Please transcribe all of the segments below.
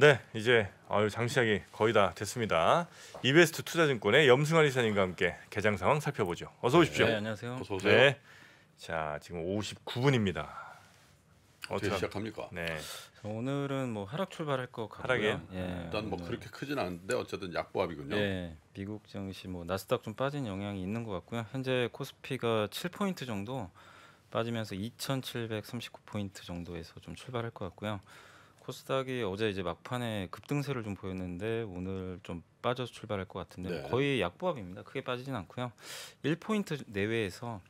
네, 이제 어, 장시작이 거의 다 됐습니다. 이베스트 투자증권의 염승환 이사님과 함께 개장 상황 살펴보죠. 어서 오십시오. 네, 안녕하세요. 어서 오세요. 네. 자, 지금 59분입니다. 어, 어떻게 시작합니까? 네. 오늘은 뭐 하락 출발할 것 같고요. 하락에? 예, 네, 일단 뭐 그렇게 크진 않은데 어쨌든 약보합이군요. 예, 미국 증시 뭐 나스닥 좀 빠진 영향이 있는 것 같고요. 현재 코스피가 7포인트 정도 빠지면서 2,739포인트 정도에서 좀 출발할 것 같고요. 코스닥이 어제 이제 막판에 급등세를 좀 보였는데 오늘 좀 빠져서 출발할 것 같은데 네. 거의 약보합입니다. 크게 빠지진 않고요. 1포인트 내외에서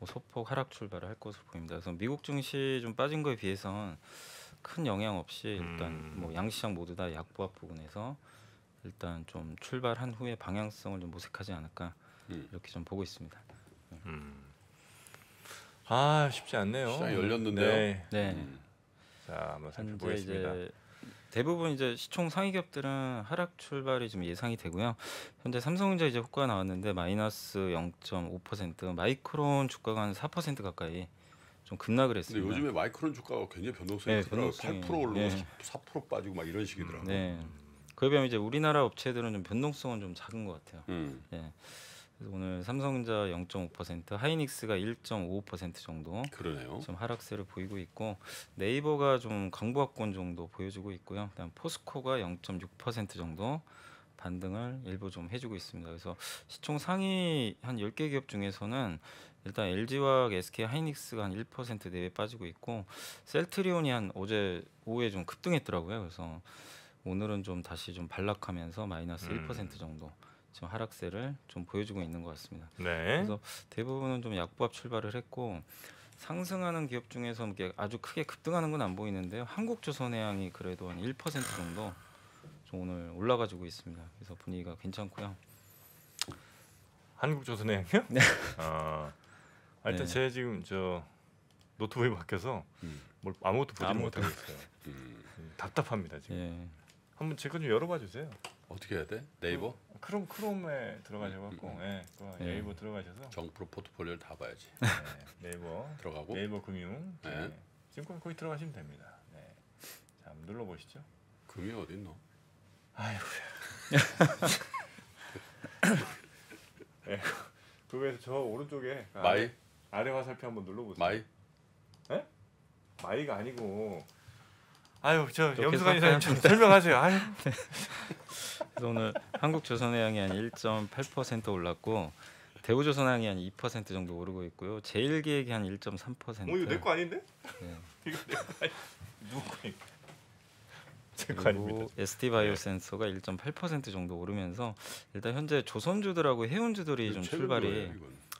뭐 소폭 하락 출발을 할 것으로 보입니다. 그래서 미국 증시 좀 빠진 거에 비해서는큰 영향 없이 일단 음. 뭐 양시장 모두 다 약보합 부분에서 일단 좀 출발한 후에 방향성을 좀 모색하지 않을까 음. 이렇게 좀 보고 있습니다. 음. 아 쉽지 않네요. 시장 열렸는데요. 네. 네. 음. 자 한번 살펴보겠습니다. 이제 대부분 이제 시총 상위 기업들은 하락 출발이 좀 예상이 되고요. 현재 삼성전자 이제 호가 나왔는데 마이너스 0.5%, 마이크론 주가가 한 4% 가까이 좀 급락을 했습니다. 근데 요즘에 마이크론 주가가 굉장히 변동성이 네, 변동성이, 8% 오르고 네. 4% 빠지고 막 이런 식이더라고요. 음, 네. 그에 비하면 이제 우리나라 업체들은 좀 변동성은 좀 작은 것 같아요. 음. 네. 그래서 오늘 삼성전자 0.5% 하이닉스가 1.55% 정도 그러네요. 좀 하락세를 보이고 있고 네이버가 좀 강보합권 정도 보여주고 있고요. 그다음 포스코가 0.6% 정도 반등을 일부 좀 해주고 있습니다. 그래서 시총 상위 한 10개 기업 중에서는 일단 LG와 SK 하이닉스가 한 1% 내외 빠지고 있고 셀트리온이 한 어제 오후에 좀 급등했더라고요. 그래서 오늘은 좀 다시 좀 반락하면서 마이너스 음. 1% 정도 지금 하락세를 좀 보여주고 있는 것 같습니다. 네. 그래서 대부분은 좀 약보합 출발을 했고 상승하는 기업 중에서 이게 아주 크게 급등하는 건 안 보이는데요. 한국조선해양이 그래도 한 1% 정도 좀 오늘 올라가지고 있습니다. 그래서 분위기가 괜찮고요. 한국조선해양요 네. 아, 일단 네. 제 지금 저 노트북이 바뀌어서 음. 뭘 아무것도 보지 못하고 있어요. 음. 답답합니다 지금. 예. 한번 제거좀 열어봐 주세요. 어떻게 해야 돼? 네이버? 그, 크롬 크롬에 들어가셔갖고 음, 음, 음. 예, 그 네이버 들어가셔서 정프로 포트폴리오를 다 봐야지. 네, 이버 들어가고 네이버 금융 네. 네. 지금 거기 들어가시면 됩니다. 네. 자, 한번 눌러 보시죠. 금이 어디 있노? 아이고야. 네. 그거에서 저 오른쪽에 그 마이 아래, 아래 화살표 한번 눌러보세요. 마이? 네? 마이가 아니고 아유 저 염승환 이사님 좀 설명하세요. 아유. 네. 그래서 오늘 한국조선해양이 한 1.8% 올랐고 대우조선해양이한 2% 정도 오르고 있고요. 제일기획이 한 1.3%. 어 이거 내거 아닌데? 네. 이거 내거 아니. 누구 거니 제거 아닙니다. ST 바이오센서가 1.8% 정도 오르면서 일단 현재 조선주들하고 해운주들이 좀 출발이 거예요,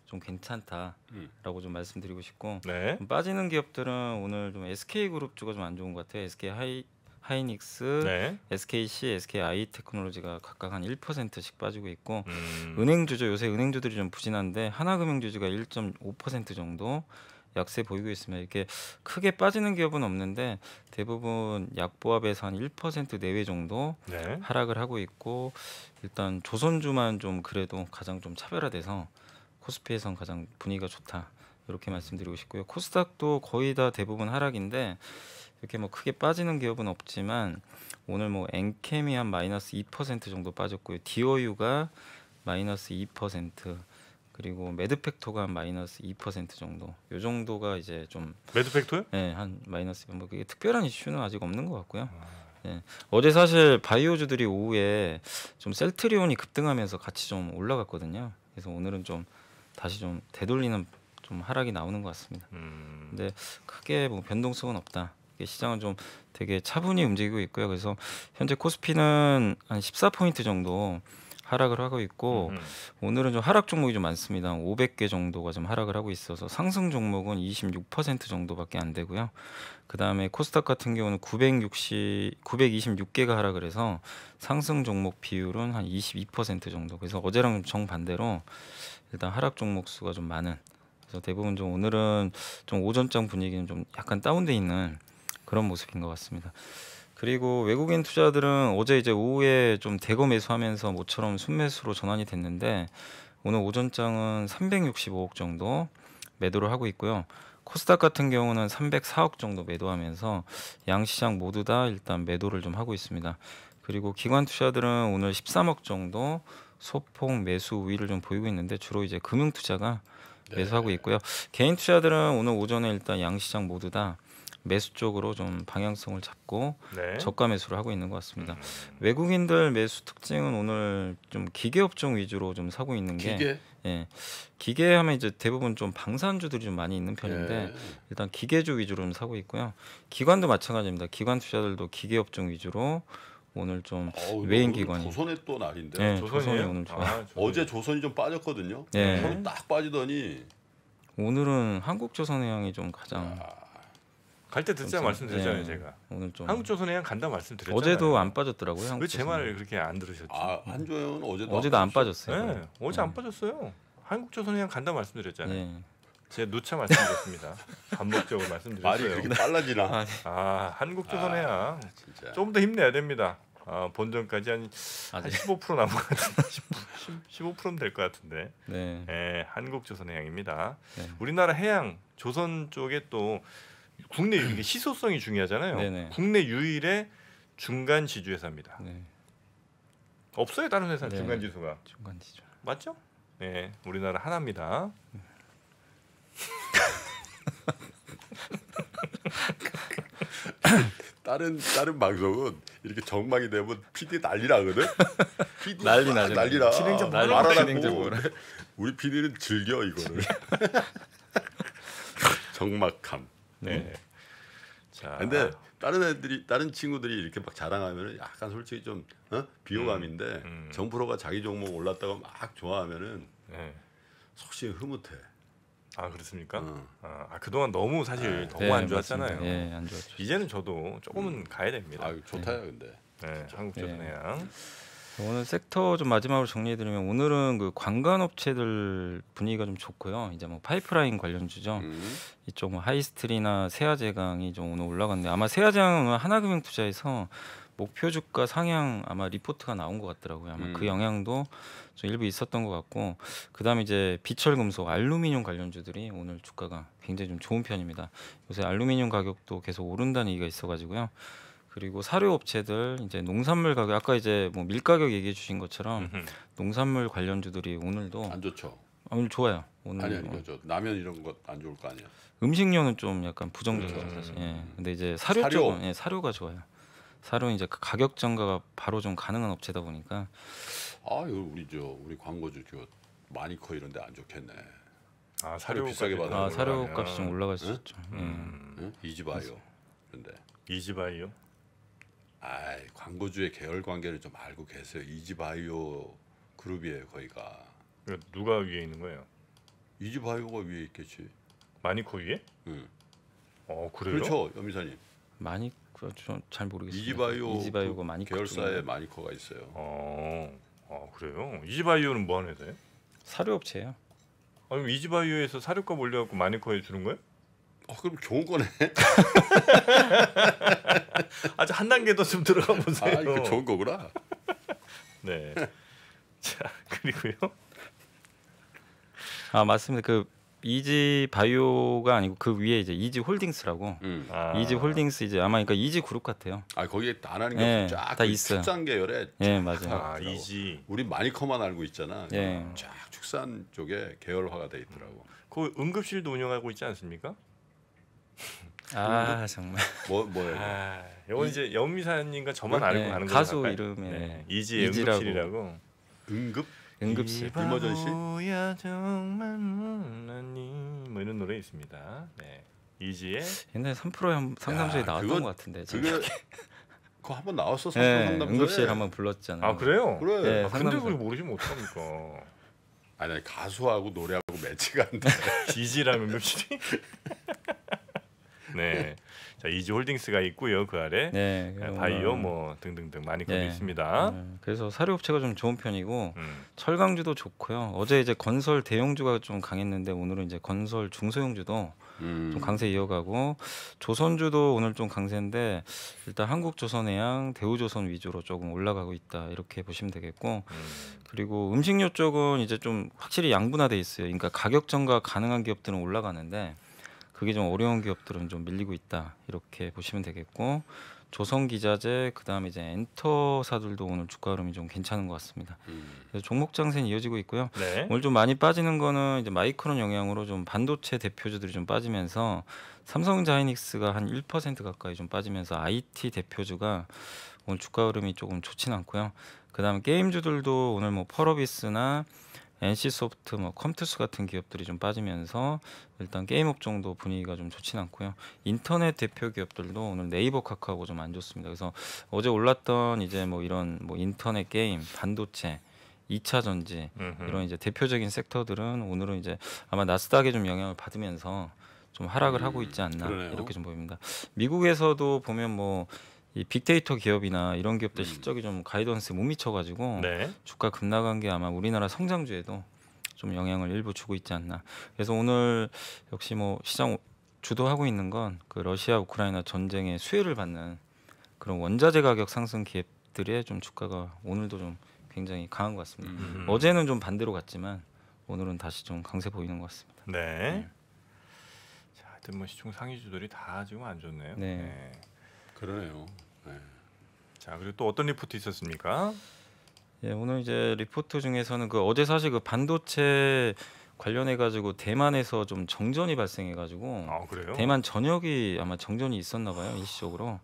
좀 괜찮다라고 음. 좀 말씀드리고 싶고 네. 빠지는 기업들은 오늘 좀 SK 그룹주가 좀 안 좋은 것 같아요. SK 하이 하이닉스, 네. SKC, SKI 테크놀로지가 각각 한 1%씩 빠지고 있고 음. 은행 주주 요새 은행 주들이 좀 부진한데 하나금융 주주가 1.5% 정도 약세 보이고 있으면 이렇게 크게 빠지는 기업은 없는데 대부분 약보합에서 한 1% 내외 정도 네. 하락을 하고 있고 일단 조선주만 좀 그래도 가장 좀 차별화돼서 코스피에선 가장 분위기가 좋다 이렇게 말씀드리고 싶고요. 코스닥도 거의 다 대부분 하락인데 이렇게 뭐 크게 빠지는 기업은 없지만 오늘 뭐 엔캠이 한 마이너스 2% 정도 빠졌고요. 디오유가 마이너스 2% 그리고 매드팩토가 마이너스 2% 정도. 요 정도가 이제 좀 매드팩토요? 네, 한 마이너스 뭐 그게 특별한 이슈는 아직 없는 것 같고요. 아. 네. 어제 사실 바이오주들이 오후에 좀 셀트리온이 급등하면서 같이 좀 올라갔거든요. 그래서 오늘은 좀 다시 좀 되돌리는 좀 하락이 나오는 것 같습니다. 음. 근데 크게 뭐 변동성은 없다. 시장은 좀 되게 차분히 움직이고 있고요. 그래서 현재 코스피는 한 14포인트 정도 하락을 하고 있고 음. 오늘은 좀 하락 종목이 좀 많습니다. 500개 정도가 좀 하락을 하고 있어서 상승 종목은 26% 정도밖에 안 되고요. 그다음에 코스닥 같은 경우는 960 926개가 하락을 해서 상승 종목 비율은 한 22% 정도. 그래서 어제랑 정 반대로 일단 하락 종목 수가 좀 많은 그래서 대부분 좀 오늘은 좀 오전장 분위기는 좀 약간 다운돼 있는 그런 모습인 것 같습니다. 그리고 외국인 투자들은 어제 이제 오후에 좀 대거 매수하면서 모처럼 순매수로 전환이 됐는데 오늘 오전장은 365억 정도 매도를 하고 있고요. 코스닥 같은 경우는 304억 정도 매도하면서 양 시장 모두 다 일단 매도를 좀 하고 있습니다. 그리고 기관 투자들은 오늘 13억 정도 소폭 매수 우위를 좀 보이고 있는데 주로 이제 금융 투자가 네. 매수하고 있고요. 개인 투자들은 오늘 오전에 일단 양시장 모두 다 매수 쪽으로 좀 방향성을 잡고 네. 저가 매수를 하고 있는 것 같습니다. 음. 외국인들 매수 특징은 오늘 좀 기계 업종 위주로 좀 사고 있는 게 기계? 예. 기계 하면 이제 대부분 좀 방산주들이 좀 많이 있는 편인데 예. 일단 기계주 위주로 좀 사고 있고요. 기관도 마찬가지입니다. 기관 투자들도 기계 업종 위주로 오늘 좀 아, 외인 기관이 조선의 또 날인데 네, 조선이 오늘 아, 어제 조선이 좀 빠졌거든요. 네. 딱 빠지더니 오늘은 한국 조선의 양이 좀 가장 갈 때 듣자 말씀드렸잖아요 네. 제가 오늘 좀 한국 조선의 양 간다 말씀드렸잖아요. 어제도 안 빠졌더라고요. 왜 제 말을 그렇게 안 들으셨죠? 아, 한조연 어제도 어제도 안, 안 빠졌어요. 네, 어제 안 네. 빠졌어요. 한국 조선의 양 간다 말씀드렸잖아요. 네. 제 누차 말씀드렸습니다. 반복적으로 말씀드렸어요. 말이 그렇게 빨라지나? 아, 한국 조선해양 아, 좀더 힘내야 됩니다. 어, 본전까지 한, 아, 네. 한15% 남은 것 같은데 15%는 될것 같은데 네. 예, 한국조선해양입니다. 네. 우리나라 해양 조선 쪽에 또 국내 유일 의 시소성이 중요하잖아요. 네네. 네. 국내 유일의 중간 지주 회사입니다. 네. 없어요 다른 회사 네. 중간 지수가 중간 지주. 맞죠? 네, 우리나라 하나입니다. 네. 다른 다른 방송은 이렇게 정막이 되면 PD 난리 나거든. PD 난리 나 아, 난리 나. 진행자 아, 말하라고. 우리 PD는 즐겨 이거를. 정막함. 네. 음. 자. 근데 다른 애들이 다른 친구들이 이렇게 막 자랑하면은 약간 솔직히 좀 어? 비호감인데 음, 음. 정프로가 자기 종목 올랐다고 막 좋아하면은 네. 속시 흐뭇해. 아 그렇습니까? 어. 아 그동안 너무 사실 네. 너무 네, 안 좋았잖아요. 예, 안 좋았죠. 이제는 저도 조금은 음. 가야 됩니다. 아 좋다 요 네. 근데. 네, 한국전선해양 네. 오늘 섹터 좀 마지막으로 정리해드리면 오늘은 그 관광업체들 분위기가 좀 좋고요. 이제 뭐 파이프라인 관련주죠. 음. 이쪽 뭐 하이스트리나 세아제강이 좀 오늘 올라갔는데 아마 세아제강은 하나금융투자에서 목표 주가 상향 아마 리포트가 나온 것 같더라고요. 아마 그 음. 그 영향도 좀 일부 있었던 것 같고 그다음에 이제 비철금속 알루미늄 관련주들이 오늘 주가가 굉장히 좀 좋은 편입니다. 요새 알루미늄 가격도 계속 오른다는 얘기가 있어가지고요. 그리고 사료 업체들 이제 농산물 가격 아까 이제 뭐 밀 가격 얘기해 주신 것처럼 농산물 관련주들이 오늘도 안 좋죠. 아, 오늘 좋아요. 오늘 아니 아니 저 뭐 그렇죠. 라면 이런 것 안 좋을 거 아니야. 음식료는 좀 약간 부정적이죠 사실. 음. 예. 근데 이제 사료, 사료 쪽은 예, 사료가 좋아요. 사료는 이제 그 가격 전가가 바로 좀 가능한 업체다 보니까 아 이거 우리 저 우리 광고주 저 마니커 이런데 안 좋겠네. 아 사료 비싸게 받아. 아 사료 값이 좀 올라갈 수 응? 있죠. 음. 응? 이지바이오 그데 이지바이오. 아 광고주의 계열 관계를 좀 알고 계세요. 이지바이오 그룹이에요 거기가. 누가 위에 있는 거예요? 이지바이오가 위에 있겠지. 마니코 위에? 응. 어 그래요? 그렇죠, 염이사님. 마니 그잘 모르겠어요. 이지바이오 그 이지바이오가 많이 계열사에 마니커가 있어요. 어, 아, 그래요? 이지바이오는 뭐 하는 회사예요? 사료업체예요. 아, 그 이지바이오에서 사료값 올려갖고 마니커에 주는 거예요? 어, 그럼 좋은 거네. 아주 한 단계 더 좀 들어가 보세요. 아, 이거 좋은 거구나. 네. 자, 그리고요. 아, 맞습니다. 그 이지 바이오가 아니고 그 위에 이제 이지 홀딩스라고 음. 아. 이지 홀딩스 이제 아마 그러니까 이지 그룹 같아요. 아 거기에 안 하는 게 예, 쫙다 그 있어요. 축산 계열에 네 맞아요. 아, 이지 우리 마니커만 알고 있잖아. 예. 쫙 축산 쪽에 계열화가 돼 있더라고. 그 응급실도 운영하고 있지 않습니까? 아 정말 뭐 뭐예요? 아, 이건 이제 연미사님과 저만 네. 알고 가는 가수 이름에 네. 이지 응급실이라고 응급 응급실. 이머전시. 뭐 이런 노래 있습니다. 네. 이지의 옛날에 3프로 상담소에 나왔던 그거, 것 같은데. 그게 그거 한번 나왔었어. 네, 상담소에. 응급실 한번 불렀잖아요. 아 그래요? 그래. 네, 아, 근데 그걸 모르시면 어니까 아니 가수하고 노래하고 매치가 안 돼. 이지라면 몇시 네. 자, 이지홀딩스가 있고요. 그 아래 네, 네 그러니까 바이오 뭐 등등등 많이 거기 네. 있습니다. 네. 그래서 사료업체가 좀 좋은 편이고 음. 철강주도 좋고요. 어제 이제 건설 대형주가 좀 강했는데 오늘은 이제 건설 중소형주도 음. 좀 강세 이어가고 조선주도 오늘 좀 강세인데 일단 한국조선해양 대우조선 위주로 조금 올라가고 있다 이렇게 보시면 되겠고 음. 그리고 음식료 쪽은 이제 좀 확실히 양분화돼 있어요. 그러니까 가격 전가 가능한 기업들은 올라가는데 그게 좀 어려운 기업들은 좀 밀리고 있다 이렇게 보시면 되겠고 조선기자재 그다음에 이제 엔터사들도 오늘 주가 흐름이 좀 괜찮은 것 같습니다. 음. 종목 장세는 이어지고 있고요. 네. 오늘 좀 많이 빠지는 거는 이제 마이크론 영향으로 좀 반도체 대표주들이 좀 빠지면서 삼성자이닉스가 한 1% 가까이 좀 빠지면서 IT 대표주가 오늘 주가 흐름이 조금 좋진 않고요. 그다음에 게임주들도 오늘 뭐 펄어비스나 NC소프트, 뭐 컴투스 같은 기업들이 좀 빠지면서 일단 게임 업종도 분위기가 좀 좋진 않고요. 인터넷 대표 기업들도 오늘 네이버, 카카오 좀 안 좋습니다. 그래서 어제 올랐던 이제 뭐 이런 뭐 인터넷 게임, 반도체 2차 전지 이런 이제 대표적인 섹터들은 오늘은 이제 아마 나스닥에 좀 영향을 받으면서 좀 하락을 음, 하고 있지 않나 음, 그러네요. 이렇게 좀 보입니다. 미국에서도 보면 뭐이 빅데이터 기업이나 이런 기업들 음. 실적이 좀 가이던스 에못 미쳐가지고 네. 주가 급락한 게 아마 우리나라 성장주에도 좀 영향을 일부 주고 있지 않나. 그래서 오늘 역시 뭐 시장 주도하고 있는 건 그 러시아 우크라이나 전쟁의 수혜를 받는 그런 원자재 가격 상승 기업들의 좀 주가가 오늘도 좀 굉장히 강한 것 같습니다. 음. 어제는 좀 반대로 갔지만 오늘은 다시 좀 강세 보이는 것 같습니다. 네. 네. 자, 하여튼 뭐 시총 상위 주들이 다 지금 안 좋네요. 네. 네. 그러네요. 네. 자 그리고 또 어떤 리포트 있었습니까? 예, 오늘 이제 리포트 중에서는 그 어제 사실 그 반도체 관련해 가지고 대만에서 좀 정전이 발생해 가지고 아, 대만 전역이 아마 정전이 있었나 봐요 일시적으로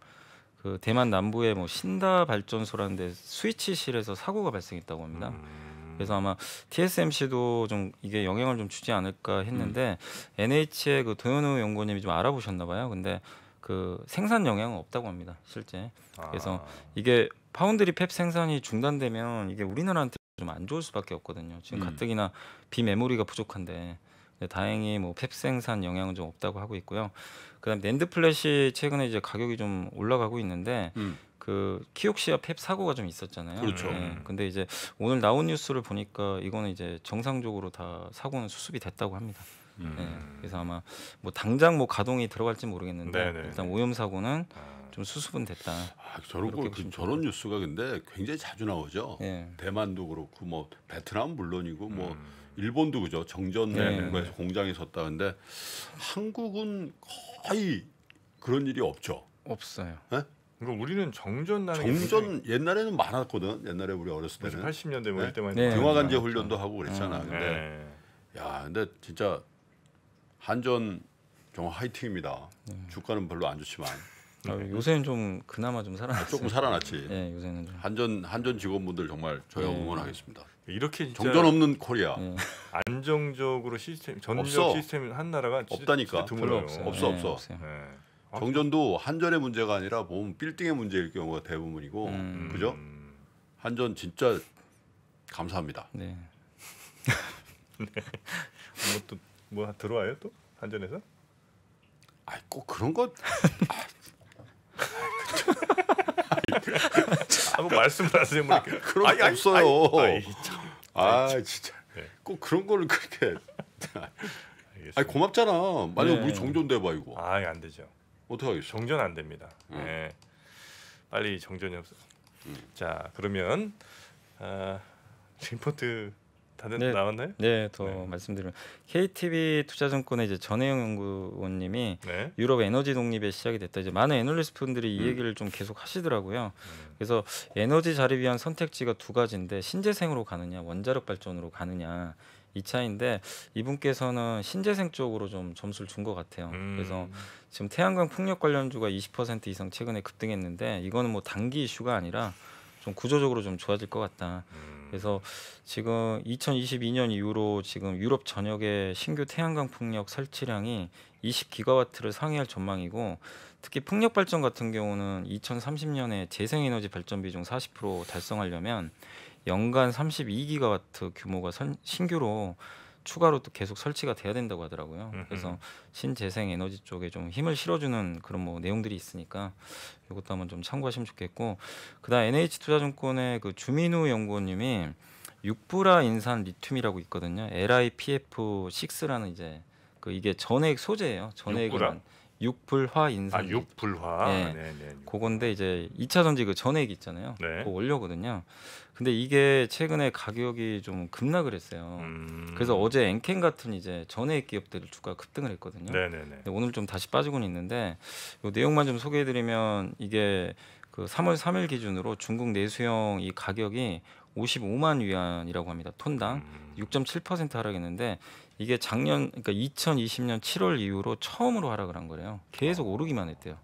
그 대만 남부의 뭐 신다 발전소라는 데 스위치실에서 사고가 발생했다고 합니다. 음. 그래서 아마 TSMC도 좀 이게 영향을 좀 주지 않을까 했는데 음. NH의 그 도현우 연구원님이 좀 알아보셨나 봐요. 근데 그 생산 영향은 없다고 합니다. 실제. 아. 그래서 아. 이게 파운드리 펩 생산이 중단되면 이게 우리나라한테 좀 안 좋을 수밖에 없거든요. 지금 음. 가뜩이나 비메모리가 부족한데 다행히 뭐 펩 생산 영향은 좀 없다고 하고 있고요. 그다음 낸드 플래시 최근에 이제 가격이 좀 올라가고 있는데 음. 그 키옥시아 펩 사고가 좀 있었잖아요. 그렇죠. 네. 음. 근데 이제 오늘 나온 뉴스를 보니까 이거는 이제 정상적으로 다 사고는 수습이 됐다고 합니다. 음. 네. 그래서 아마 뭐 당장 뭐 가동이 들어갈지 모르겠는데 네네. 네, 네. 일단 오염 사고는 아. 좀 수습은 됐다. 아, 저런 걸, 그, 저런 뉴스가 근데 굉장히 자주 나오죠. 네. 대만도 그렇고 뭐 베트남 물론이고 뭐 음. 일본도 그죠. 정전 네. 공장이 섰다는데 한국은 거의 그런 일이 없죠. 없어요. 네? 그러니까 우리는 정전 나는 정전 옛날에는 많았거든. 옛날에 우리 어렸을 때는 80년대 뭐 예? 이때만 네. 등화간제 훈련도 하고 그랬잖아. 음. 근데 네. 야, 근데 진짜 한전 경화 화이팅입니다. 네. 주가는 별로 안 좋지만 아, 요새는 좀 그나마 좀살아났어 조금 살아났지. 네, 요새는 좀. 한전 한전 직원분들 정말 저희 네. 응원하겠습니다. 이렇게 정전 없는 코리아 네. 안정적으로 시스템 전력 시스템 한 나라가 진짜, 없다니까 진짜 별로 없어요. 없어 네, 없어. 아, 정전도 한전의 문제가 아니라 보면 빌딩의 문제일 경우가 대부분이고 음. 그죠? 한전 진짜 감사합니다. 네. 네. 뭐또 뭐 들어와요 또 한전에서? 아이 꼭 그런 것. 아, 한번 말씀 하세요, 뭐이 아, 그런 아이, 아이, 없어요. 아 진짜 네. 꼭 그런 거를 그렇게. 아 고맙잖아. 만약 네. 우리 정전돼 봐 이거. 아안 되죠. 어떻게 하겠어? 정전 안 됩니다. 음. 네. 빨리 정전이 없어. 음. 자 그러면 아, 리포트 다들 네, 나왔나요? 네, 더 네. 말씀드리면 KTB 투자증권의 이제 전혜영 연구원님이 네. 유럽 에너지 독립에 시작이 됐다. 이제 많은 애널리스트 분들이 이 음. 얘기를 좀 계속 하시더라고요. 음. 그래서 에너지 자립 위한 선택지가 두 가지인데 신재생으로 가느냐, 원자력 발전으로 가느냐. 이 차인데 이분께서는 신재생 쪽으로 좀 점수를 준 것 같아요. 음. 그래서 지금 태양광 풍력 관련주가 20% 이상 최근에 급등했는데 이거는 뭐 단기 이슈가 아니라 좀 구조적으로 좀 좋아질 것 같다. 음. 그래서 지금 2022년 이후로 지금 유럽 전역에 신규 태양광 풍력 설치량이 20기가와트를 상회할 전망이고 특히 풍력 발전 같은 경우는 2030년에 재생에너지 발전 비중 40% 달성하려면 연간 32기가와트 규모가 선, 신규로 추가로 또 계속 설치가 돼야 된다고 하더라고요. 그래서 신재생 에너지 쪽에 좀 힘을 실어주는 그런 뭐 내용들이 있으니까 이것도 한번 좀 참고하시면 좋겠고 그다음 NH투자증권의 그 주민우 연구원님이 육부라 인산 리튬이라고 있거든요. LIPF6라는 이제 그 이게 전액 소재예요. 전액은 육불화 인산. 아, 육불화. 네. 네, 네, 네. 그건데 이제 2차 전지 그 전액 있잖아요. 네. 그 원료거든요. 근데 이게 최근에 가격이 좀 급락을 했어요. 음. 그래서 어제 엔켄 같은 이제 전해액 기업들을 주가 급등을 했거든요. 네네네. 오늘 좀 다시 빠지고는 있는데 요 내용만 좀 소개해드리면 이게 그 3월 3일 기준으로 중국 내수형 이 가격이 55만 위안이라고 합니다. 톤당 음. 6.7% 하락했는데 이게 작년 그러니까 2020년 7월 이후로 처음으로 하락을 한 거래요. 계속 어. 오르기만 했대요.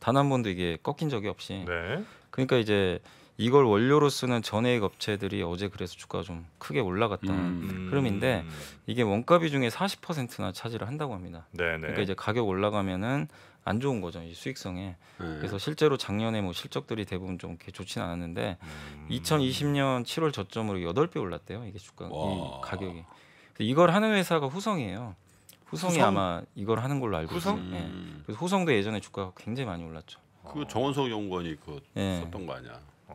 단 한 번도 이게 꺾인 적이 없이. 네. 그러니까 이제 이걸 원료로 쓰는 전해액 업체들이 어제 그래서 주가가 좀 크게 올라갔다는 음. 흐름인데 음. 이게 원가 비중의 40%나 차지를 한다고 합니다. 네네. 네. 그러니까 이제 가격 올라가면은 안 좋은 거죠 이 수익성에. 네. 그래서 실제로 작년에 뭐 실적들이 대부분 좀 이렇게 좋진 않았는데 음. 2020년 7월 저점으로 8배 올랐대요 이게 주가 와. 이 가격이. 이걸 하는 회사가 후성이에요. 후성이 후성? 아마 이걸 하는 걸로 알고 있어요. 후성? 예. 네. 음. 그래서 후성도 예전에 주가가 굉장히 많이 올랐죠. 그 정원석 연구원이 그 네. 썼던 거 아니야? 어.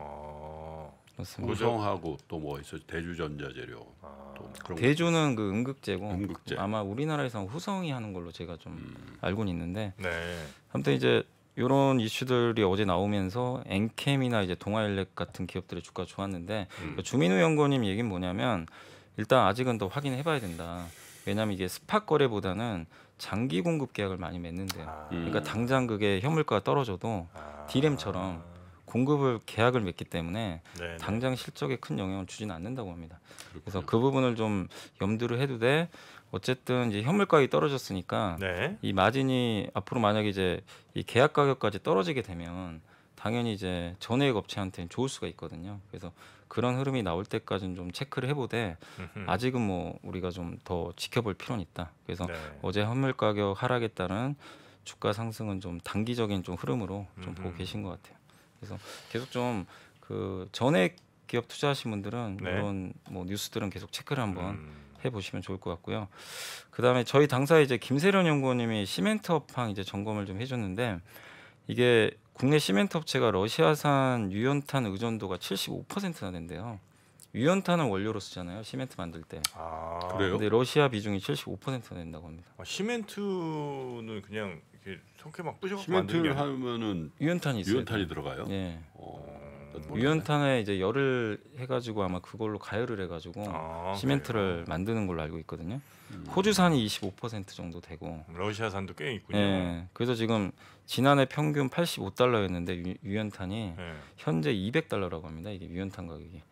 아. 성하고또 뭐 있어 대주전자재료. 아. 또 뭐 그런 대주는 그 음극재고 음극재. 아마 우리나라에서 후성이 하는 걸로 제가 좀 음. 알고는 있는데. 네. 아무튼 이제 이런 이슈들이 어제 나오면서 엔캠이나 이제 동아일렉 같은 기업들의 주가 좋았는데 음. 그 주민우 연구원님 얘기 뭐냐면 일단 아직은 더 확인해봐야 된다. 왜냐하면 이게 스팟 거래보다는 장기 공급 계약을 많이 맺는데요. 아. 그러니까 당장 그게 현물가 떨어져도 아. 디램처럼 공급을 계약을 맺기 때문에 네네. 당장 실적에 큰 영향을 주지는 않는다고 합니다. 그렇군요. 그래서 그 부분을 좀 염두를 해도 돼. 어쨌든 이제 현물 가격이 떨어졌으니까 네. 이 마진이 앞으로 만약에 이제 이 계약 가격까지 떨어지게 되면 당연히 이제 전액 업체한테는 좋을 수가 있거든요. 그래서 그런 흐름이 나올 때까지는 좀 체크를 해보되 아직은 뭐 우리가 좀 더 지켜볼 필요는 있다. 그래서 네. 어제 현물 가격 하락에 따른 주가 상승은 좀 단기적인 좀 흐름으로 좀 음흠. 보고 계신 것 같아요. 그래서 계속 좀 그 전에 기업 투자하신 분들은 네. 물론 뭐 뉴스들은 계속 체크를 한번 음. 해보시면 좋을 것 같고요. 그다음에 저희 당사 이제 김세련 연구원님이 시멘트 업황 이제 점검을 좀 해줬는데 이게 국내 시멘트 업체가 러시아산 유연탄 의존도가 75%나 된대요. 유연탄을 원료로 쓰잖아요. 시멘트 만들 때. 아, 그래요? 근데 러시아 비중이 75%나 된다고 합니다. 아, 시멘트는 그냥 이렇게 성게 막 뿌셔갖고 만들게 하면은 유연탄이 있어요. 유연탄이 들어가요? 예. 어, 어. 유연탄에 이제 열을 해가지고 아마 그걸로 가열을 해가지고 아, 시멘트를 만드는 걸로 알고 있거든요. 음. 호주산이 25% 정도 되고. 러시아산도 꽤 있군요. 예. 그래서 지금 지난해 평균 85달러였는데 유, 연탄이 예. 현재 200달러라고 합니다. 이게 유연탄 가격이.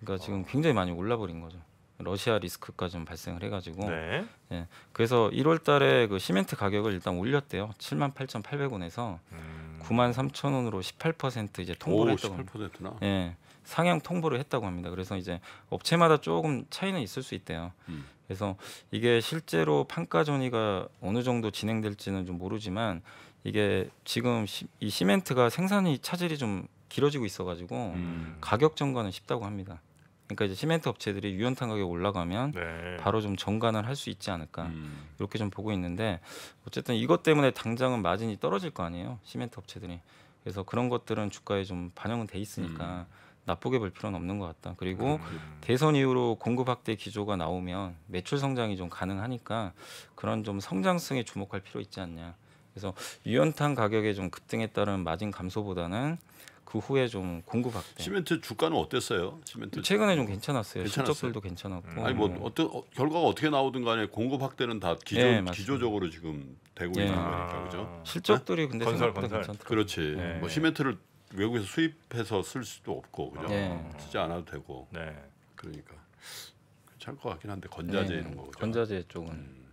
그러니까 지금 어. 굉장히 많이 올라버린 거죠. 러시아 리스크가 좀 발생을 해가지고 네. 예, 그래서 1월달에 그 시멘트 가격을 일단 올렸대요. 78,800원에서 음. 93,000원으로 18% 이제 통보를 오, 했다고 18%나 예, 상향 통보를 했다고 합니다. 그래서 이제 업체마다 조금 차이는 있을 수 있대요. 음. 그래서 이게 실제로 판가 전이가 어느 정도 진행될지는 좀 모르지만 이게 지금 시, 이 시멘트가 생산이 차질이 좀 길어지고 있어가지고 음. 가격 전가는 쉽다고 합니다. 그러니까 이제 시멘트 업체들이 유연탄 가격 올라가면 네. 바로 좀 정관을 할 수 있지 않을까 음. 이렇게 좀 보고 있는데 어쨌든 이것 때문에 당장은 마진이 떨어질 거 아니에요 시멘트 업체들이 그래서 그런 것들은 주가에 좀 반영은 돼 있으니까 음. 나쁘게 볼 필요는 없는 것 같다. 그리고 음. 대선 이후로 공급 확대 기조가 나오면 매출 성장이 좀 가능하니까 그런 좀 성장성에 주목할 필요 있지 않냐. 그래서 유연탄 가격의 좀 급등에 따른 마진 감소보다는 그 후에 좀 공급할 때 시멘트 주가는 어땠어요? 시멘트 최근에 좀 괜찮았어요. 실적들도 괜찮았고 음. 아니 뭐 음. 어떤 어, 결과가 어떻게 나오든 간에 공급 확대는 다 기조, 네, 기조적으로 지금 되고 네. 있는 거니까 그죠? 아. 실적들이 네? 근데 건설, 생각 괜찮더라고요. 그렇지. 네. 뭐 시멘트를 외국에서 수입해서 쓸 수도 없고 그죠? 네. 쓰지 않아도 되고. 네. 그러니까 괜찮을 것 같긴 한데 건자재 이런 거죠. 건자재 쪽은. 음.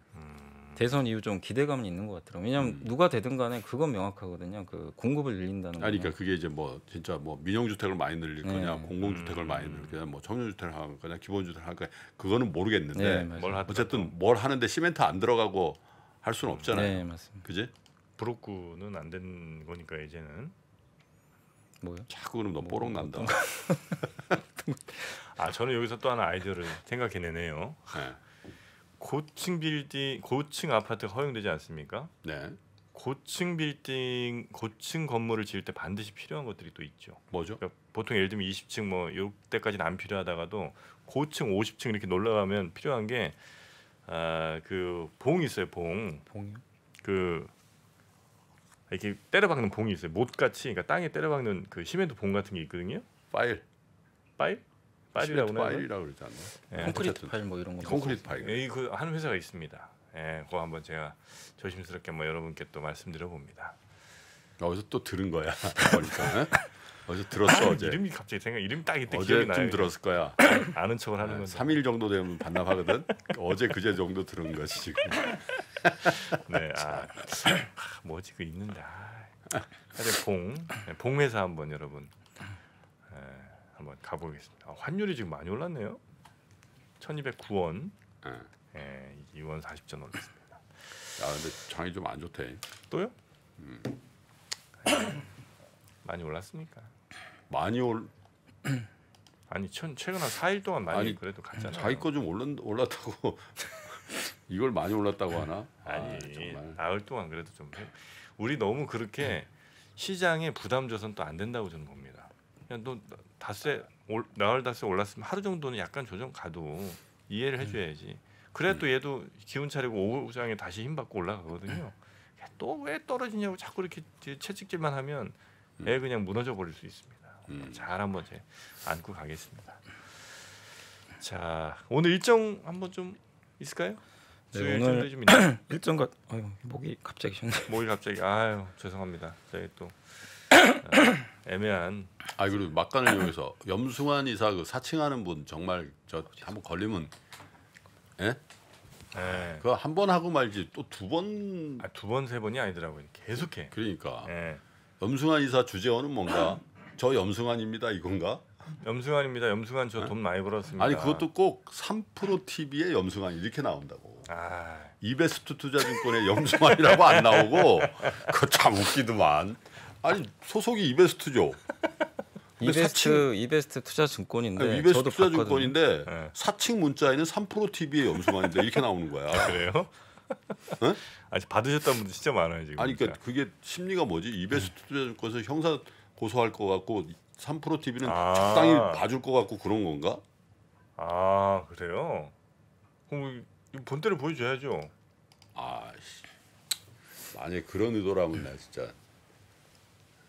대선 이후 좀 기대감이 있는 것 같더라고요. 왜냐하면 음. 누가 되든 간에 그건 명확하거든요. 그 공급을 늘린다는 거. 아니, 그러니까 그게 이제 뭐 진짜 뭐 민영주택을 많이 늘릴 네. 거냐, 네. 공공주택을 음. 많이 늘릴 거냐, 뭐 청년주택을 할 거냐, 기본주택을 할 거냐, 그거는 모르겠는데 네, 뭘 어쨌든 뭘 하는데 시멘트 안 들어가고 할 수는 없잖아요. 네, 맞습니다. 그지? 브로크는 안 된 거니까 이제는 뭐요? 자꾸 그럼 너 뭐, 뽀록 난다. 뭐, 아 저는 여기서 또 하나 아이디어를 생각해내네요. 네. 고층 빌딩, 고층 아파트가 허용되지 않습니까? 네. 고층 빌딩, 고층 건물을 지을 때 반드시 필요한 것들이 또 있죠. 뭐죠? 그러니까 보통 예를 들면 20층 뭐 이때까지는 안 필요하다가도 고층 50층 이렇게 놀라가면 필요한 게 아, 그 봉이 있어요, 봉. 봉이요? 그 이렇게 때려박는 봉이 있어요. 못 같이 그러니까 땅에 때려박는 그 시멘트 봉 같은 게 있거든요. 파일. 파일? 파일이라고 파일이라 그러지 않나? 예, 콘크리트 파일 뭐 이런 거. 콘크리트 파일. 예, 그한 회사가 있습니다. 예, 그거 한번 제가 조심스럽게 뭐 여러분께 또 말씀드려 봅니다. 어디서 또 들은 거야? 그러니까 어디서 들었어 어제? 이름이 갑자기 생각 이름 딱 이때 기억이 나요. 어제쯤 들었을 거야. 아는 척을 하는 예, 건데. 3일 정도 되면 반납하거든. 어제 그제 정도 들은 거지 지금. 네, 아, 아, 뭐지 그 있는다. 아, 봉 네, 봉회사 한번 여러분 한번 가보겠습니다. 아, 환율이 지금 많이 올랐네요. 1209원. 예. 예, 2원 40전 올랐습니다. 야, 아, 근데 장이 좀 안 좋대. 또요? 음. 많이 올랐으니까. 많이 올 아니 천, 최근 한 4일 동안 많이 아니, 그래도 갔잖아요. 자기 거좀 올랐 다고 이걸 많이 올랐다고 하나? 아니 아, 정말. 나흘 동안 그래도 좀 우리 너무 그렇게 네. 시장에 부담 줘선 또 안 된다고 저는 봅니다. 그냥 너 닷새 올, 나흘 닷새 올랐으면 하루 정도는 약간 조정 가도 이해를 음. 해줘야지. 그래 또 음. 얘도 기운 차리고 오후장에 다시 힘 받고 올라가거든요. 음. 또왜 떨어지냐고 자꾸 이렇게 채찍질만 하면 애 그냥 무너져 버릴 수 있습니다. 잘 한번 제 안고 가겠습니다. 자 오늘 일정 한번 좀 있을까요? 네, 오늘 일정과 아유, 목이 갑자기 쉬네. 목이 갑자기 아유 죄송합니다. 저희 또 애매한. 아 그리고 막간을 이용해서 염승환 이사 그 사칭하는 분 정말 저 한번 걸리면 예? 네. 그거 한번 하고 말지 또 두 번. 아, 두번 세 번이 아니더라고요. 계속해. 그러니까. 네. 염승환 이사 주제어는 뭔가 저 염승환입니다 이건가? 염승환입니다. 염승환 저 돈 많이 벌었습니다. 아니 그것도 꼭 3프로 TV에 염승환 이렇게 나온다고. 아. 이베스트 투자증권에 염승환이라고 안 나오고 그거 참 웃기더만. 아니 소속이 이베스트죠. 이베스트 이베스트 투자증권인데 아니, 이베스트 투자증권인데 네. 사칭 문자에는 3프로 TV의 염수만인데 이렇게 나오는 거야. 아, 그래요? 응? 아직 받으셨다는 분들 진짜 많아요 지금. 아니 그러니까 그게 심리가 뭐지? 이베스트 투자증권에서 형사 고소할 것 같고 3프로 TV는 아. 적당히 봐줄 것 같고 그런 건가? 아 그래요? 그럼 본때를 보여줘야죠. 아씨 만약 그런 의도라면 나 진짜.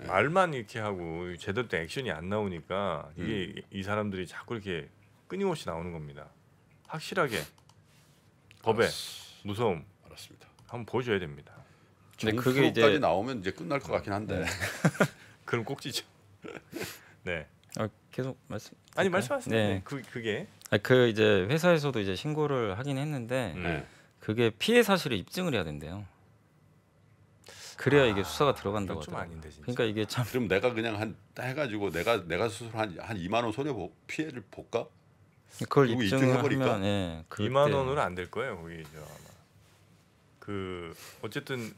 예. 말만 이렇게 하고 제대로 된 액션이 안 나오니까 이게 음. 이 사람들이 자꾸 이렇게 끊임없이 나오는 겁니다. 확실하게 법에 무서움 알았습니다. 한번 보여줘야 됩니다. 근데 그게 이제 나오면 이제 끝날 것 같긴 한데 네. 그럼 꼭지죠. 네. 아, 계속 말씀. 아니 말씀하세요. 네. 네. 그 그게. 아, 그 이제 회사에서도 이제 신고를 하긴 했는데 네. 그게 피해 사실을 입증을 해야 된대요. 그래야 아, 이게 수사가 들어간다고 좀 하더라고요. 아닌데 진짜. 그러니까 이게 참 그럼 내가 그냥 한 해가지고 내가 내가 스스로 한한 2만 원 손해 피해를 볼까? 그걸 입증해버릴까? 예, 그때. 2만 원으로 안 될 거예요 거기 저 아마 그 어쨌든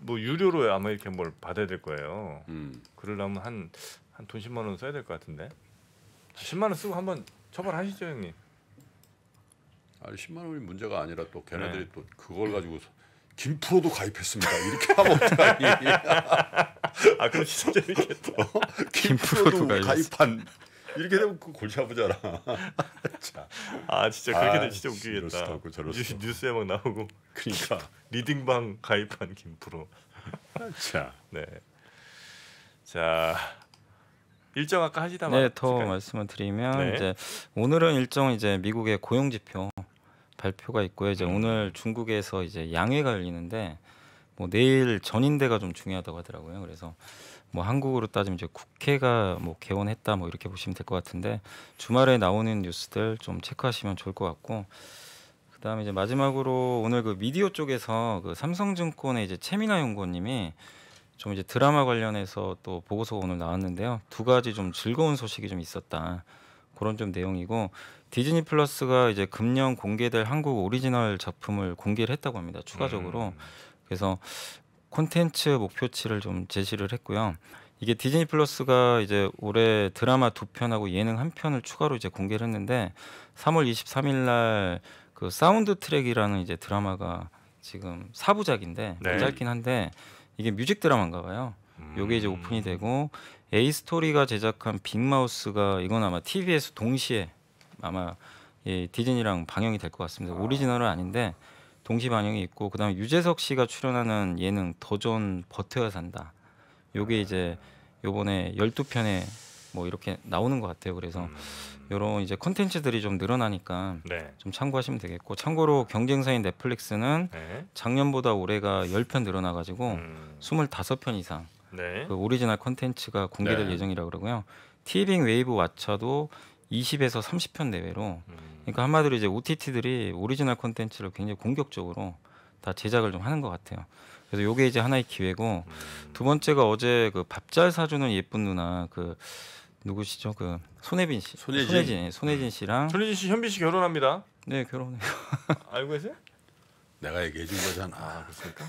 뭐 유료로 아마 이렇게 뭘 받아야 될 거예요. 음. 그러려면 한한돈 10만 원 써야 될 것 같은데 10만 원 쓰고 한번 처벌하시죠 형님. 아니 10만 원이 문제가 아니라 또 걔네들이 네. 또 그걸 가지고 서- 김프로도 가입했습니다. 이렇게 하면 어떡하니? 아, 그럼 진짜 재밌겠다. 어? 김프로도 가입한. 이렇게 되면 그 골치 아프잖아. 자. 아, 진짜 그렇게 되면 아, 진짜 웃기겠다. 이럴수저럴수 뉴스, 에막 나오고. 그러니까. 리딩방 가입한 김프로. 자. 네. 자. 일정 아까 하시다 네, 더 말씀을 드리면 네. 이제 오늘은 일정 이제 미국의 고용 지표 발표가 있고요. 이제 오늘 중국에서 이제 양회가 열리는데 뭐 내일 전인대가 좀 중요하다고 하더라고요. 그래서 뭐 한국으로 따지면 이제 국회가 뭐 개원했다 뭐 이렇게 보시면 될 것 같은데 주말에 나오는 뉴스들 좀 체크하시면 좋을 것 같고 그다음에 이제 마지막으로 오늘 그 미디어 쪽에서 그 삼성증권의 이제 채민아 연구원님이 좀 이제 드라마 관련해서 또 보고서가 오늘 나왔는데요. 두 가지 좀 즐거운 소식이 좀 있었다. 그런 좀 내용이고 디즈니 플러스가 이제 금년 공개될 한국 오리지널 작품을 공개를 했다고 합니다. 추가적으로. 음. 그래서 콘텐츠 목표치를 좀 제시를 했고요. 이게 디즈니 플러스가 이제 올해 드라마 두 편하고 예능 한 편을 추가로 이제 공개를 했는데 3월 23일 날 그 사운드 트랙이라는 이제 드라마가 지금 사부작인데 네. 짧긴 한데 이게 뮤직 드라마인가 봐요. 요게 이제 오픈이 음. 되고 에이스토리가 제작한 빅마우스가 이건 아마 TV에서 동시에 아마 예, 디즈니랑 방영이 될 것 같습니다. 아. 오리지널은 아닌데 동시 방영이 있고 그다음에 유재석 씨가 출연하는 예능 더존 버텨야 산다. 요게 아. 이제 요번에 12편에 뭐 이렇게 나오는 것 같아요. 그래서 음. 이런 이제 컨텐츠들이 좀 늘어나니까 네. 좀 참고하시면 되겠고 참고로 경쟁사인 넷플릭스는 네. 작년보다 올해가 10편 늘어나 가지고 음. 25편 이상 네. 그 오리지널 콘텐츠가 공개될 네. 예정이라 고 그러고요. 티빙 웨이브 왓챠도 20에서 30편 내외로 음. 그러니까 한마디로 이제 OTT들이 오리지널 콘텐츠를 굉장히 공격적으로 다 제작을 좀 하는 것 같아요. 그래서 요게 이제 하나의 기회고 음. 두 번째가 어제 그 밥 잘 사주는 예쁜 누나 그 누구시죠? 그 손혜빈 씨, 손혜진, 손혜진, 예, 손혜진 음. 씨랑 손혜진 씨, 현빈 씨 결혼합니다. 네 결혼해요. 알고 계세요? 내가 얘기해 준 거잖아. 아, 그렇습니까?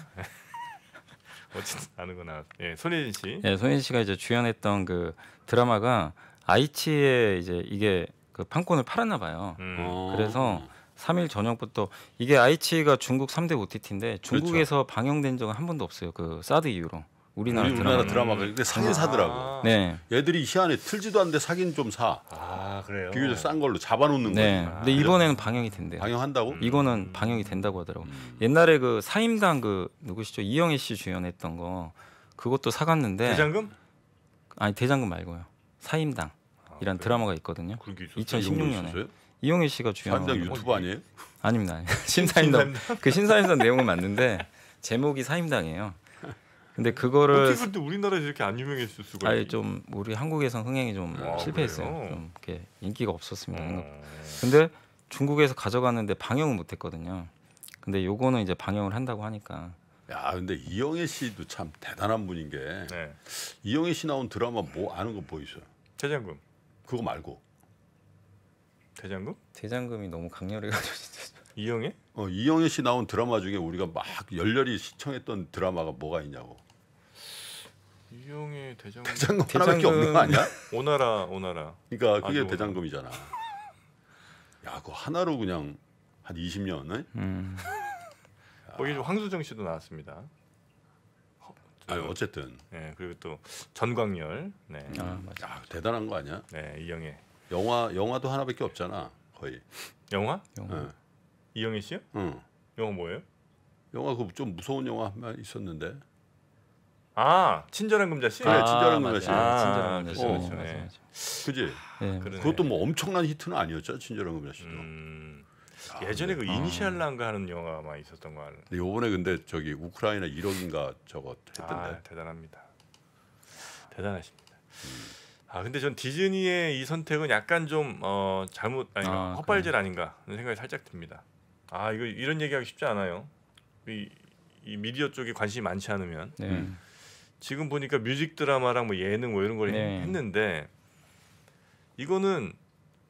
어쨌든 아는구나. 예, 손예진 씨. 예, 손예진 씨가 이제 주연했던 그 드라마가 아이치에 이제 이게 그 판권을 팔았나 봐요. 음. 아. 그래서 3일 저녁부터 이게 아이치가 중국 3대 OTT인데 중국에서 그렇죠. 방영된 적은 한 번도 없어요. 그 사드 이후로. 우리나라, 우리 드라마. 드라마가 근데 사긴 사더라고. 아. 네. 얘들이 희한해 틀지도 않는데 사긴 좀 사. 아 그래요. 비교적 싼 걸로 잡아놓는 네. 거예요. 네. 근데 이번에는 방영이 된대요. 방영한다고? 음. 이거는 방영이 된다고 하더라고. 음. 옛날에 그 사임당 그 누구시죠 이영애 씨 주연했던 거 그것도 사갔는데. 대장금? 아니 대장금 말고요. 사임당. 이란 아, 드라마가 있거든요. 2016년에 이용희 씨가 주연한 사임당 유튜브 아니에요? 아닙니다. 신사임당 그 신사임당 내용은 맞는데 제목이 사임당이에요. 근데 그거를 어떻게 우리나라에서 이렇게 안 유명했을 수가 아니 좀 우리 한국에선 흥행이 좀 와, 아, 실패했어요. 그래요? 좀 이렇게 인기가 없었습니다. 어... 근데 중국에서 가져갔는데 방영을 못 했거든요. 근데 요거는 이제 방영을 한다고 하니까 야 근데 이영애 씨도 참 대단한 분인 게 네. 이영애 씨 나온 드라마 뭐 아는 거 보이세요? 대장금 그거 말고 대장금? 대장금이 너무 강렬해가지고 이영애? 어, 이영애 씨 나온 드라마 중에 우리가 막 열렬히 시청했던 드라마가 뭐가 있냐고. 이영애 대장 대장금 하나밖에 없는 거 아니야? 오나라 오나라. 그러니까 아, 그게 대장금이잖아. 야, 그 하나로 그냥 한 20년을? 음. 거기 황수정 씨도 나왔습니다. 아 어쨌든. 네, 그리고 또 전광열. 네. 아, 맞아, 대단한 거 아니야? 네, 이영애. 영화 영화도 하나밖에 없잖아, 거의. 영화? 영화. 네. 이영애 씨요? 응. 영화 뭐예요? 영화 그 좀 무서운 영화 한번 있었는데. 아 친절한 금자씨. 네, 친절한 금자씨. 아, 친절한 금자씨. 어, 아, 아, 그렇죠. 네. 그지. 네, 아, 그것도 뭐 엄청난 히트는 아니었죠 친절한 금자씨도. 음, 야, 예전에 그 근데, 그 이니셜란가 아. 하는 영화 막 있었던 거 알아요. 번에 근데 저기 우크라이나 1억인가 저거 했던데. 아, 대단합니다. 대단하십니다. 아 근데 전 디즈니의 이 선택은 약간 좀 어, 잘못 아니 아, 헛발질 그래. 아닌가 하는 생각이 살짝 듭니다. 아 이거 이런 얘기하기 쉽지 않아요. 이, 이 미디어 쪽에 관심이 많지 않으면 네. 음. 지금 보니까 뮤직 드라마랑 뭐 예능 뭐 이런 걸 네. 했는데 이거는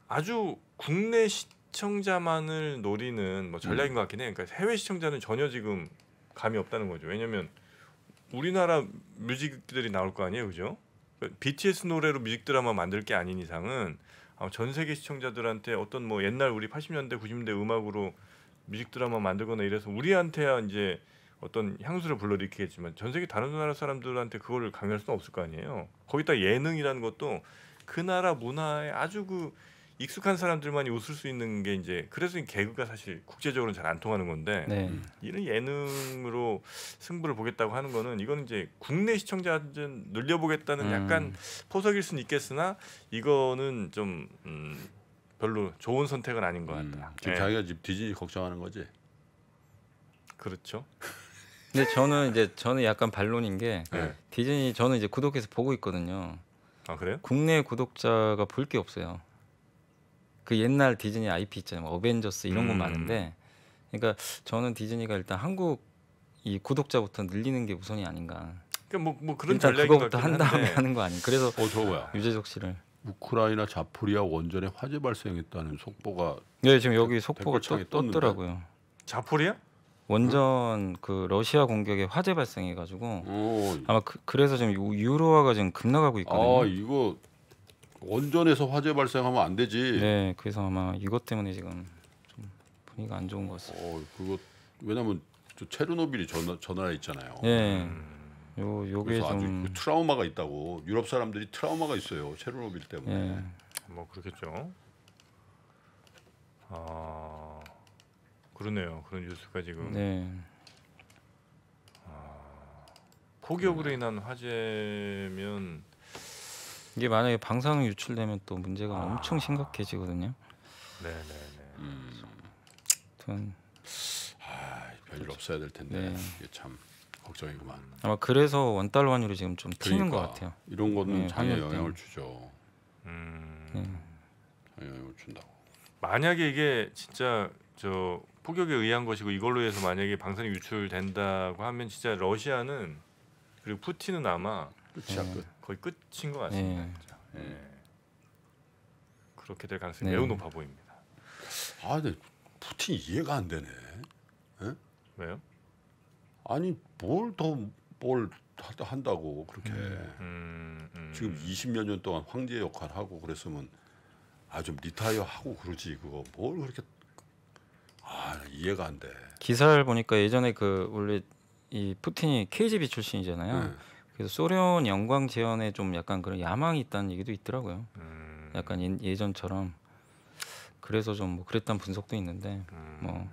아주 국내 시청자만을 노리는 뭐 전략인 음. 것 같긴 해. 그러니까 해외 시청자는 전혀 지금 감이 없다는 거죠. 왜냐하면 우리나라 뮤직들이 나올 거 아니에요, 그죠? 그러니까 BTS 노래로 뮤직 드라마 만들 게 아닌 이상은 전 세계 시청자들한테 어떤 뭐 옛날 우리 80년대 90년대 음악으로 뮤직 드라마 만들거나 이래서 우리한테야 이제 어떤 향수를 불러일으키겠지만 전 세계 다른 나라 사람들한테 그거를 강요할 수는 없을 거 아니에요. 거기다 예능이라는 것도 그 나라 문화에 아주 그 익숙한 사람들만이 웃을 수 있는 게 이제 그래서 이 개그가 사실 국제적으로는 잘 안 통하는 건데 네. 이런 예능으로 승부를 보겠다고 하는 거는 이거는 이제 국내 시청자 늘려보겠다는 음. 약간 포석일 수는 있겠으나 이거는 좀 음, 별로 좋은 선택은 아닌 것 같다. 음, 지금 네. 자기가 집 뒤지 걱정하는 거지. 그렇죠. 근데 저는 이제 저는 약간 반론인 게 네. 디즈니 저는 이제 구독해서 보고 있거든요. 아 그래요? 국내 구독자가 볼 게 없어요. 그 옛날 디즈니 IP 있잖아요. 뭐 어벤져스 이런 건 음. 많은데, 그러니까 저는 디즈니가 일단 한국 이 구독자부터 늘리는 게 우선이 아닌가. 그러니까 뭐, 뭐 그런 일단 그거부터 한 다음에 하는 거 아닌. 그래서 어, 저 뭐야. 유재석 씨를 우크라이나 자포리아 원전에 화재 발생했다는 속보가 네 지금 여기 속보가 떴, 더라고요 자포리아? 원전 그 러시아 공격에 화재 발생해가지고 오. 아마 그, 래서 지금 유로화가 지금 급락하고 있거든요. 아 이거 원전에서 화재 발생하면 안 되지. 네, 그래서 아마 이것 때문에 지금 좀 분위기가 안 좋은 것 같습니다. 어, 그거 왜냐면 체르노빌이 전화 전화에 잖아요 네. 음. 요 요게 그서 아주 그 트라우마가 있다고 유럽 사람들이 트라우마가 있어요 체르노빌 때문에. 예. 뭐 그렇겠죠. 아 그러네요 그런 뉴스가 지금. 네. 아, 폭격으로 네. 인한 화재면 이게 만약에 방사능 유출되면 또 문제가 아. 엄청 심각해지거든요. 네네네. 음. 아무튼 아, 별일 없어야 될 텐데 네. 이게 참. 걱정이구만. 아마 그래서 원달러 환율이 지금 좀 튀는 그러니까, 것 같아요. 이런 거는 장에 네, 영향을 주죠. 음. 네. 영향을 준다고. 만약에 이게 진짜 저 폭격에 의한 것이고 이걸로 해서 만약에 방사능 유출된다고 하면 진짜 러시아는 그리고 푸틴은 아마 끝이야 네. 거의 끝인 것 같습니다. 네. 그렇죠. 네. 그렇게 될 가능성이 매우 네. 높아 보입니다. 아, 근데 푸틴 이해가 안 되네. 네? 왜요? 아니 뭘 더뭘 뭘 한다고 그렇게 음, 음, 음. 지금 2 0여년 동안 황제 역할 하고 그랬으면 아좀 리타이어 하고 그러지 그거 뭘 그렇게 아 이해가 안 돼. 기사를 보니까 예전에 그 원래 이 푸틴이 KGB 출신이잖아요. 네. 그래서 소련 영광 재현에 좀 약간 그런 야망이 있다는 얘기도 있더라고요. 음. 약간 예, 전처럼 그래서 좀 뭐 그랬던 분석도 있는데 음. 뭐. 네.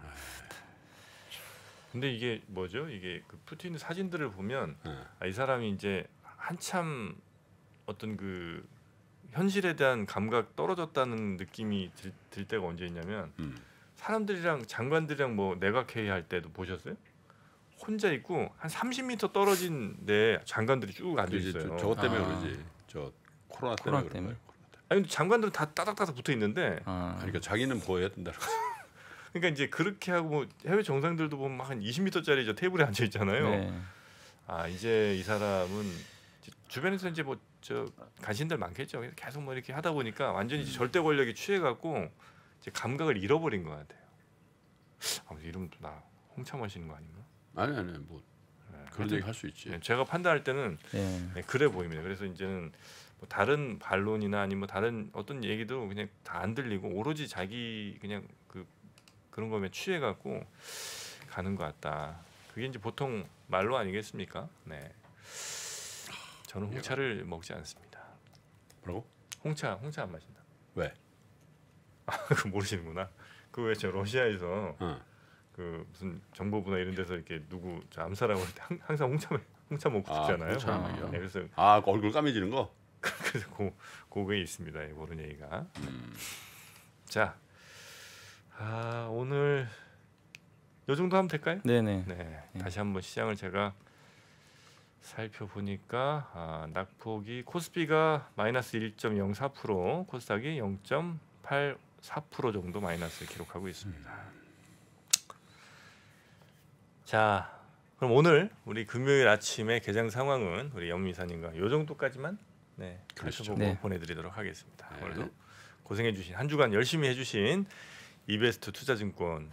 근데 이게 뭐죠? 이게 그 푸틴 사진들을 보면 네. 아, 이 사람이 이제 한참 어떤 그 현실에 대한 감각 떨어졌다는 느낌이 들, 들 때가 언제 있냐면 음. 사람들이랑 장관들이랑 뭐 내각 회의할 때도 보셨어요? 혼자 있고 한 30m 떨어진 데 장관들이 쭉 앉아 있어요. 저, 것 때문에 아. 그러지. 저 코로나, 때문에. 때문에. 아니 근데 장관들은 다 따닥따닥 붙어 있는데. 아. 그러니까 자기는 보여야 된다는 거죠. 그러니까 이제 그렇게 하고 뭐 해외 정상들도 보면 한 20m짜리 저 테이블에 앉아 있잖아요. 네. 아 이제 이 사람은 주변에서 이제 뭐저관심들 많겠죠. 계속 뭐 이렇게 하다 보니까 완전히 음. 절대 권력에 취해갖고 이제 감각을 잃어버린 것 같아요. 아, 이름도 나 홍차 마시는 거 아닌가? 아니 아니 뭐 네, 그런 얘기 할 수 있지. 네, 제가 판단할 때는 네. 네. 그래 보입니다. 그래서 이제는 뭐 다른 반론이나 아니면 다른 어떤 얘기도 그냥 다 안 들리고 오로지 자기 그냥 그 그런 거면 취해갖고 가는 것 같다. 그게 이제 보통 말로 아니겠습니까? 네. 저는 예. 홍차를 먹지 않습니다. 뭐라고? 홍차, 홍차 안 마신다. 왜? 아, 그 모르시는구나. 그 왜 저 러시아에서 응. 어. 그 무슨 정보부나 이런 데서 이렇게 누구 암살하고 항상 홍차 홍차 먹고 아, 잖아요홍 어. 네, 그래서 아그 얼굴 까매지는 거. 그래서 고 고게 있습니다. 모르는 얘기가. 음. 자아 오늘 요 정도 하면 될까요? 네네. 네, 네. 다시 한번 시장을 제가 살펴보니까 아, 낙폭이 코스피가 마이너스 1.04% 코스닥이 0.84% 정도 마이너스를 기록하고 있습니다. 자 그럼 오늘 우리 금요일 아침에 개장 상황은 우리 영미사님과 요 정도까지만 네, 그렇죠. 보고 네. 보내드리도록 하겠습니다. 네. 오늘도 고생해주신 한 주간 열심히 해주신 이베스트 투자증권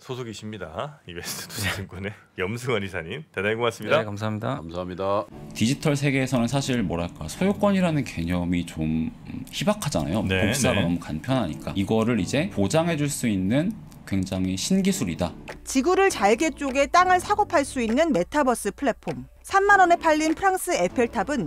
소속이십니다. 이베스트 투자증권의 염승원 이사님 대단히 고맙습니다. 네, 감사합니다. 감사합니다. 디지털 세계에서는 사실 뭐랄까 소유권이라는 개념이 좀 희박하잖아요. 네, 복사가 네. 너무 간편하니까 이거를 이제 보장해줄 수 있는 굉장히 신기술이다. 지구를 잘게 쪼개 땅을 사고 팔 수 있는 메타버스 플랫폼. 3만 원에 팔린 프랑스 에펠탑은